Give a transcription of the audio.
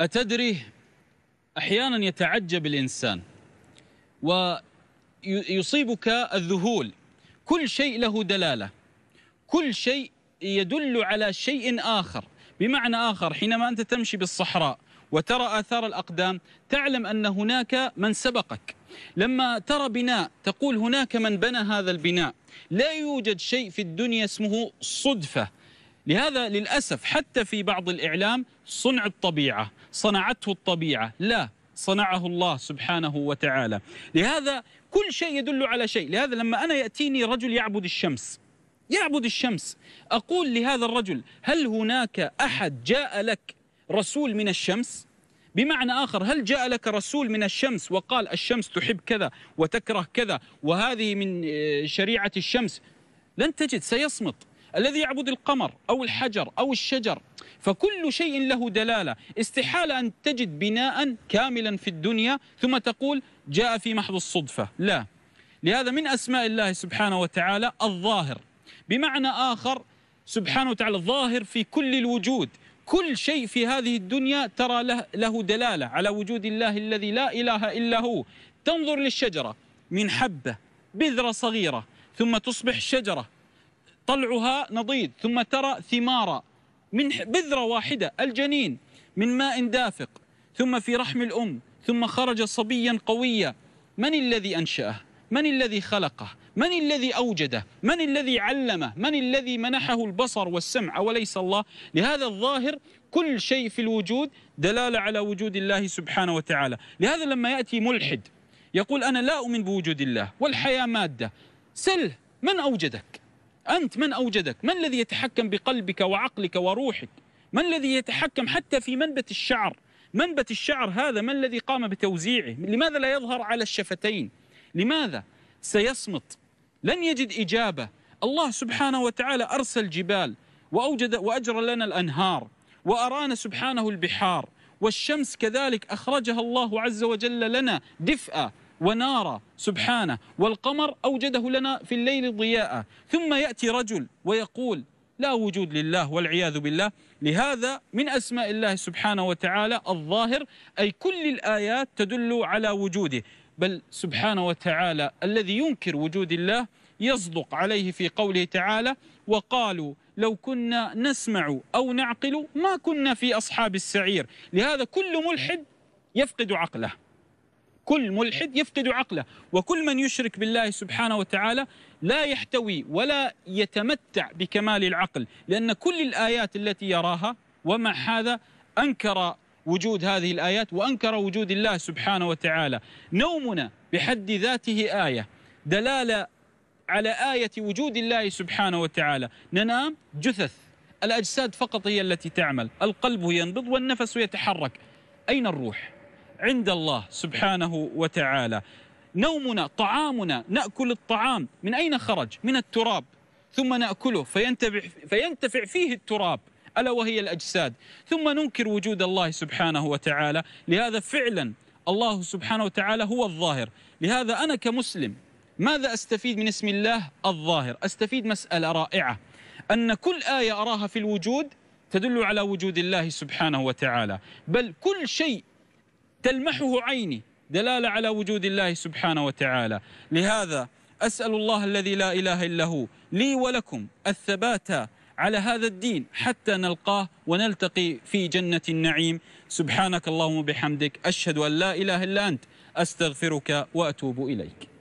أتدري أحيانا يتعجب الإنسان ويصيبك الذهول كل شيء له دلالة كل شيء يدل على شيء آخر بمعنى آخر حينما أنت تمشي بالصحراء وترى آثار الأقدام تعلم أن هناك من سبقك لما ترى بناء تقول هناك من بنى هذا البناء لا يوجد شيء في الدنيا اسمه صدفة لهذا للأسف حتى في بعض الإعلام صنع الطبيعة صنعته الطبيعة لا صنعه الله سبحانه وتعالى لهذا كل شيء يدل على شيء لهذا لما أنا يأتيني رجل يعبد الشمس يعبد الشمس أقول لهذا الرجل هل هناك أحد جاء لك رسول من الشمس بمعنى آخر هل جاء لك رسول من الشمس وقال الشمس تحب كذا وتكره كذا وهذه من آه، شريعة الشمس لن تجد سيصمت الذي يعبد القمر أو الحجر أو الشجر فكل شيء له دلالة استحالة أن تجد بناء كاملا في الدنيا ثم تقول جاء في محض الصدفة لا لهذا من أسماء الله سبحانه وتعالى الظاهر بمعنى آخر سبحانه وتعالى الظاهر في كل الوجود كل شيء في هذه الدنيا ترى له, له دلالة على وجود الله الذي لا إله إلا هو تنظر للشجرة من حبة بذرة صغيرة ثم تصبح شجرة طلعها نضيد ثم ترى ثمارا من بذرة واحدة الجنين من ماء دافق ثم في رحم الأم ثم خرج صبيا قويا من الذي أنشأه من الذي خلقه من الذي أوجده من الذي علمه من الذي منحه البصر والسمع وليس الله لهذا الظاهر كل شيء في الوجود دلالة على وجود الله سبحانه وتعالى لهذا لما يأتي ملحد يقول أنا لا أؤمن بوجود الله والحياة مادة سله من أوجدك أنت من أوجدك من الذي يتحكم بقلبك وعقلك وروحك من الذي يتحكم حتى في منبت الشعر منبت الشعر هذا من الذي قام بتوزيعه لماذا لا يظهر على الشفتين لماذا سيصمت لن يجد إجابة الله سبحانه وتعالى أرسل جبال وأوجد وأجر لنا الأنهار وأرانا سبحانه البحار والشمس كذلك أخرجها الله عز وجل لنا دفئا ونارا سبحانه والقمر أوجده لنا في الليل ضياء ثم يأتي رجل ويقول لا وجود لله والعياذ بالله لهذا من أسماء الله سبحانه وتعالى الظاهر أي كل الآيات تدل على وجوده بل سبحانه وتعالى الذي ينكر وجود الله يصدق عليه في قوله تعالى وقالوا لو كنا نسمع أو نعقل ما كنا في أصحاب السعير لهذا كل ملحد يفقد عقله كل ملحد يفقد عقله وكل من يشرك بالله سبحانه وتعالى لا يحتوي ولا يتمتع بكمال العقل لأن كل الآيات التي يراها ومع هذا أنكر وجود هذه الآيات وأنكر وجود الله سبحانه وتعالى نومنا بحد ذاته آية دلالة على آية وجود الله سبحانه وتعالى ننام جثث الأجساد فقط هي التي تعمل القلب ينبض والنفس يتحرك أين الروح؟ عند الله سبحانه وتعالى نومنا طعامنا نأكل الطعام من أين خرج؟ من التراب ثم نأكله فينتفع, فينتفع فيه التراب ألا وهي الأجساد ثم ننكر وجود الله سبحانه وتعالى لهذا فعلا الله سبحانه وتعالى هو الظاهر لهذا أنا كمسلم ماذا أستفيد من اسم الله الظاهر أستفيد مسألة رائعة أن كل آية أراها في الوجود تدل على وجود الله سبحانه وتعالى بل كل شيء تلمحه عيني دلاله على وجود الله سبحانه وتعالى لهذا اسال الله الذي لا اله الا هو لي ولكم الثبات على هذا الدين حتى نلقاه ونلتقي في جنه النعيم سبحانك اللهم وبحمدك اشهد ان لا اله الا انت استغفرك واتوب اليك